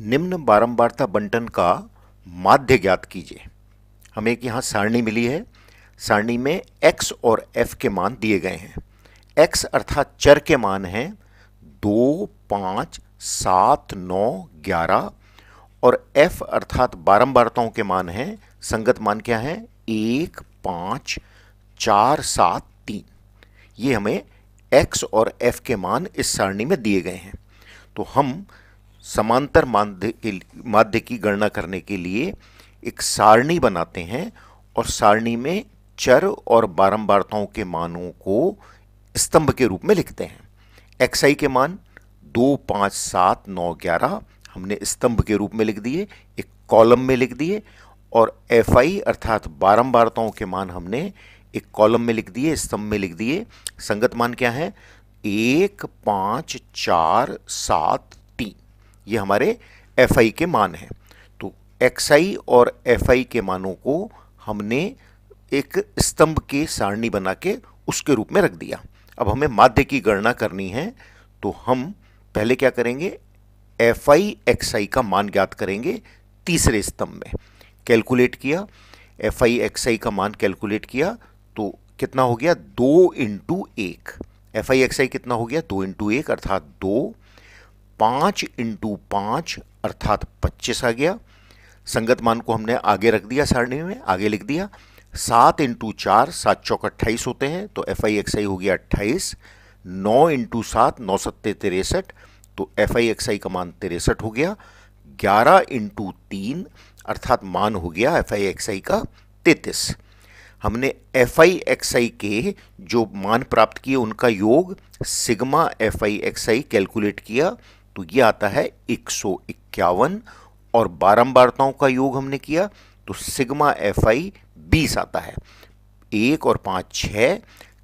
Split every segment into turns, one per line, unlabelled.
निम्न बारंबारता बंटन का माध्य ज्ञात कीजिए हमें एक यहाँ सारणी मिली है सारणी में x और f के मान दिए गए हैं x अर्थात चर के मान हैं दो पाँच सात नौ ग्यारह और f अर्थात बारंबारताओं के मान हैं संगत मान क्या हैं एक पाँच चार सात तीन ये हमें x और f के मान इस सारणी में दिए गए हैं तो हम समांतर माध्य के माध्य की गणना करने के लिए एक सारणी बनाते हैं और सारणी में चर और बारंबारताओं के मानों को स्तंभ के रूप में लिखते हैं एक्स आई के मान दो पाँच सात नौ ग्यारह हमने स्तंभ के रूप में लिख दिए एक कॉलम में लिख दिए और एफ आई अर्थात बारंबारताओं के मान हमने एक कॉलम में लिख दिए स्तंभ में लिख दिए संगत मान क्या है एक पाँच चार सात ये हमारे एफ आई के मान हैं तो एक्स आई और एफ आई के मानों को हमने एक स्तंभ के सारणी बना के उसके रूप में रख दिया अब हमें माध्य की गणना करनी है तो हम पहले क्या करेंगे एफ आई एक्स आई का मान ज्ञात करेंगे तीसरे स्तंभ में कैलकुलेट किया एफ आई एक्स आई का मान कैलकुलेट किया तो कितना हो गया दो इंटू एक एफ आई एक्स आई कितना हो गया दो इंटू एक अर्थात दो पाँच इंटू पाँच अर्थात पच्चीस आ गया संगत मान को हमने आगे रख दिया सारणी में आगे लिख दिया सात इंटू चार सात चौक अट्ठाईस होते हैं तो एफ आई एक्स आई हो गया अट्ठाईस नौ इंटू सात नौ सत्ते तिरसठ तो एफ आई एक्स आई का मान तिरसठ हो गया ग्यारह इंटू तीन अर्थात मान हो गया एफ आई एक्स आई का तैतीस हमने एफ आई एक्स आई के जो मान प्राप्त किए उनका योग sigma F I X I calculate किया तो ये आता है एक सौ इक्यावन और बारंबारताओं का योग हमने किया तो सिग्मा एफ आई बीस आता है एक और पाँच छ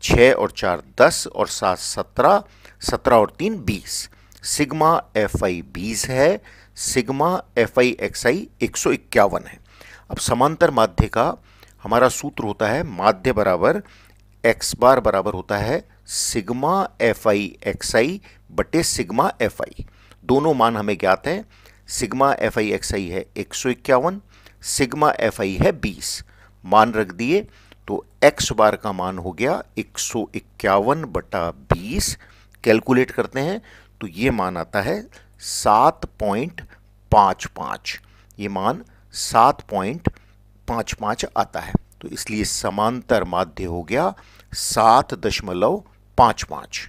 छः और चार दस और सात सत्रह सत्रह और तीन बीस सिग्मा एफ आई बीस है sigma F I X I एक सौ इक्यावन है अब समांतर माध्य का हमारा सूत्र होता है माध्य बराबर एक्स बार बराबर होता है sigma F I X I बटे सिग्मा एफ आई दोनों मान हमें ज्ञात हैं sigma F I X I है एक सौ इक्यावन सिग्मा एफ आई है बीस मान रख दिए तो एक्स बार का मान हो गया एक सौ इक्यावन बटा बीस कैलकुलेट करते हैं तो ये मान आता है सात पॉइंट पाँच पाँच ये मान सात पॉइंट पाँच पाँच आता है तो इसलिए समांतर माध्य हो गया सात दशमलव पाँच पाँच